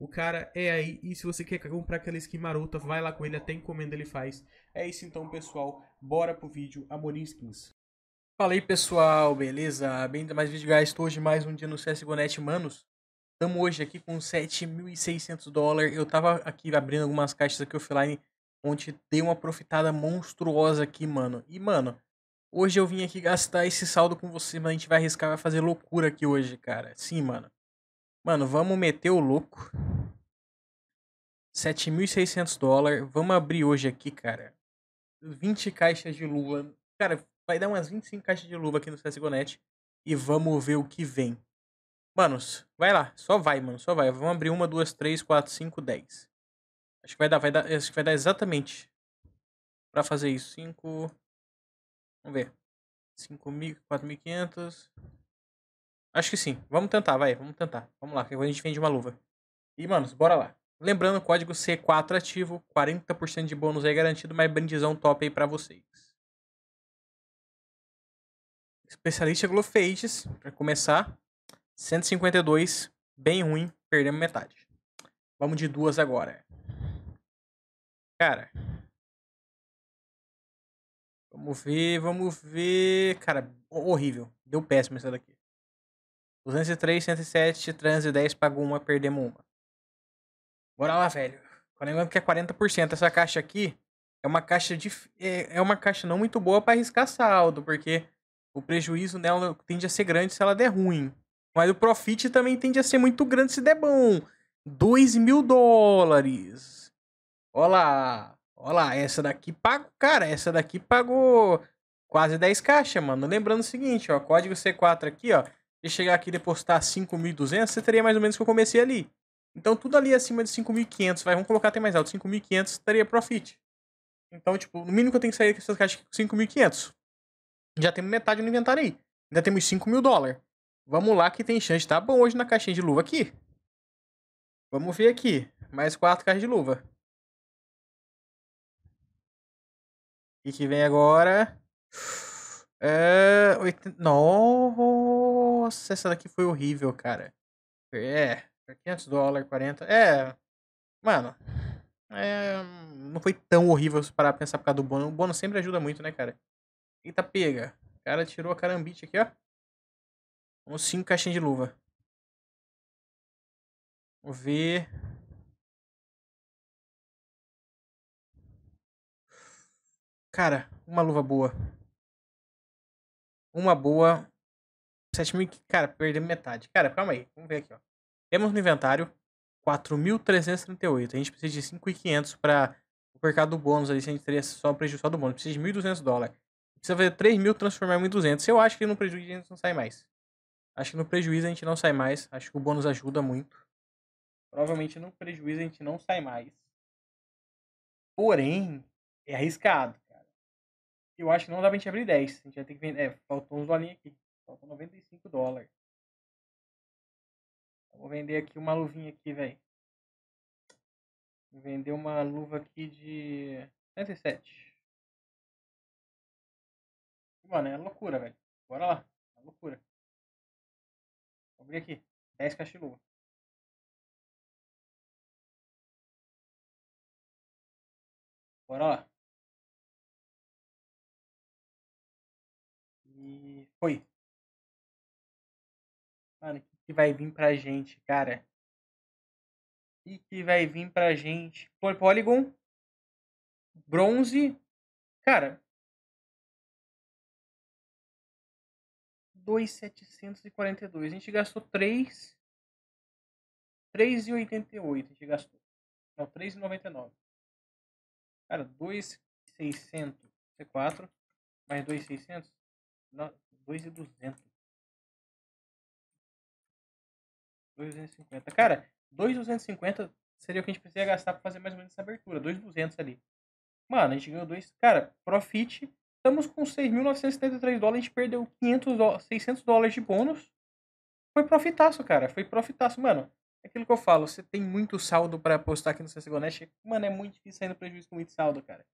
o cara é aí, e se você quer comprar aquela skin marota, vai lá com ele, até encomenda ele faz. É isso então, pessoal. Bora pro vídeo Amorim Skins. Fala aí, pessoal, beleza? Bem-vindo a mais vídeo, guys. Estou hoje mais um dia no CSGONet, manos. estamos hoje aqui com 7.600 dólares. Eu tava aqui abrindo algumas caixas aqui offline, onde deu uma profitada monstruosa aqui, mano. E, mano, hoje eu vim aqui gastar esse saldo com você, mas a gente vai arriscar, vai fazer loucura aqui hoje, cara. Sim, mano. Mano, vamos meter o louco. 7.600 dólares. Vamos abrir hoje aqui, cara. 20 caixas de luva. Cara, vai dar umas 25 caixas de luva aqui no CSGONet. E vamos ver o que vem. Manos, vai lá. Só vai, mano. Só vai. Vamos abrir uma, duas, três, quatro, cinco, dez. Acho que vai dar, vai dar. Acho que vai dar exatamente pra fazer isso. Cinco. Vamos ver. Cinco mil, quatro mil quinhentos. Acho que sim. Vamos tentar, vai. Vamos tentar. Vamos lá, que agora a gente vende uma luva. E, manos, bora lá. Lembrando, código C4 ativo, 40% de bônus aí garantido, mais brindizão top aí pra vocês. Especialista Glowfages, pra começar. 152, bem ruim, perdemos metade. Vamos de duas agora. Cara. Vamos ver, vamos ver. Cara, horrível. Deu péssimo essa daqui. 203, 107, transe 10, pago uma, perdemos uma. Bora lá, velho. Lembrando que é 40%. Essa caixa aqui é uma caixa de, é, é uma caixa não muito boa para arriscar saldo, porque o prejuízo nela tende a ser grande se ela der ruim. Mas o profit também tende a ser muito grande se der bom. 2 mil dólares. Olá, olá, essa daqui pagou cara, essa daqui pagou quase 10 caixas, mano. Lembrando o seguinte, ó, código C4 aqui, ó, e chegar aqui e depositar 5.200, você teria mais ou menos que eu comecei ali. Então tudo ali acima de 5.500, vai, vamos colocar até mais alto, 5.500 teria profit. Então, tipo, no mínimo que eu tenho que sair com essas caixas é com 5.500. Já temos metade no inventário aí. Ainda temos 5.000 mil dólares. Vamos lá que tem chance de tá bom hoje na caixinha de luva aqui. Vamos ver aqui. Mais quatro caixas de luva. E que vem agora... É. Nossa, essa daqui foi horrível, cara. É. 500 dólares, 40. É. Mano. É, não foi tão horrível se parar pra pensar por causa do bônus. O bônus sempre ajuda muito, né, cara? Eita, pega. O cara tirou a carambite aqui, ó. Uns 5 caixinhas de luva. Vou ver. Cara, uma luva boa. Uma boa. 7 mil. Cara, perdemos metade. Cara, calma aí. Vamos ver aqui, ó. Temos no inventário 4.338. A gente precisa de 5.500 para o mercado do bônus ali. Se a gente teria só prejuízo só do bônus. Precisa de 1.200 dólares. Precisa fazer 3.000 mil, transformar em 1.200. Eu acho que no prejuízo a gente não sai mais. Acho que no prejuízo a gente não sai mais. Acho que o bônus ajuda muito. Provavelmente no prejuízo a gente não sai mais. Porém, é arriscado eu acho que não dá pra gente abrir 10. A gente vai ter que vender. É, faltou uns dolinhos aqui. Faltam 95 dólares. Vou vender aqui uma luvinha aqui, velho. Vender uma luva aqui de 107. Mano, é loucura, velho. Bora lá. É loucura. Vou abrir aqui. 10 caixas de luva. Bora lá. E foi. Mano, o que, que vai vir pra gente, cara? O que, que vai vir pra gente? Pô, Polygon. Bronze. Cara. 2,742. A gente gastou 3. 3,88 a gente gastou. Não, 3,99. Cara, 2,600. C4. Mais 2,600. 2,200. e duzentos. e cinquenta. Cara, dois duzentos e cinquenta seria o que a gente precisa gastar para fazer mais ou menos essa abertura. Dois duzentos ali. Mano, a gente ganhou dois. Cara, profit. Estamos com 6.973 dólares, a gente perdeu 500 do... 600 dólares de bônus. Foi profitaço, cara. Foi profitaço, mano. É aquilo que eu falo, você tem muito saldo para apostar aqui no CSGO Nash. Mano, é muito difícil sair no prejuízo com muito saldo, cara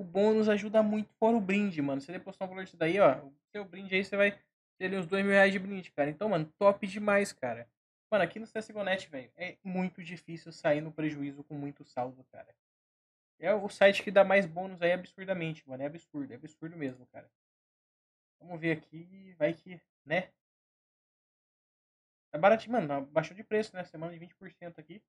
o bônus ajuda muito fora o brinde, mano. Você depositar um valor disso daí, ó. O seu brinde aí, você vai ter ali uns dois mil reais de brinde, cara. Então, mano, top demais, cara. Mano, aqui no CSGONet, velho, é muito difícil sair no prejuízo com muito saldo, cara. É o site que dá mais bônus aí absurdamente, mano. É absurdo, é absurdo mesmo, cara. Vamos ver aqui, vai que, né? Tá baratinho, mano. Baixou de preço, né? Semana de 20% aqui.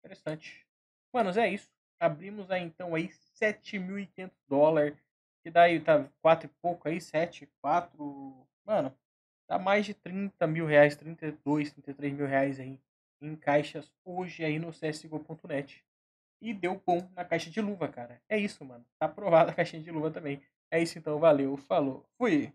Interessante. Manos, é isso abrimos aí então aí 7.500 dólares, que daí tá quatro e pouco aí, 7, 4, mano, dá mais de 30 mil reais, 32, 33 mil reais aí em caixas hoje aí no CSGO.net. E deu bom na caixa de luva, cara. É isso, mano. Tá aprovada a caixinha de luva também. É isso então, valeu, falou, fui!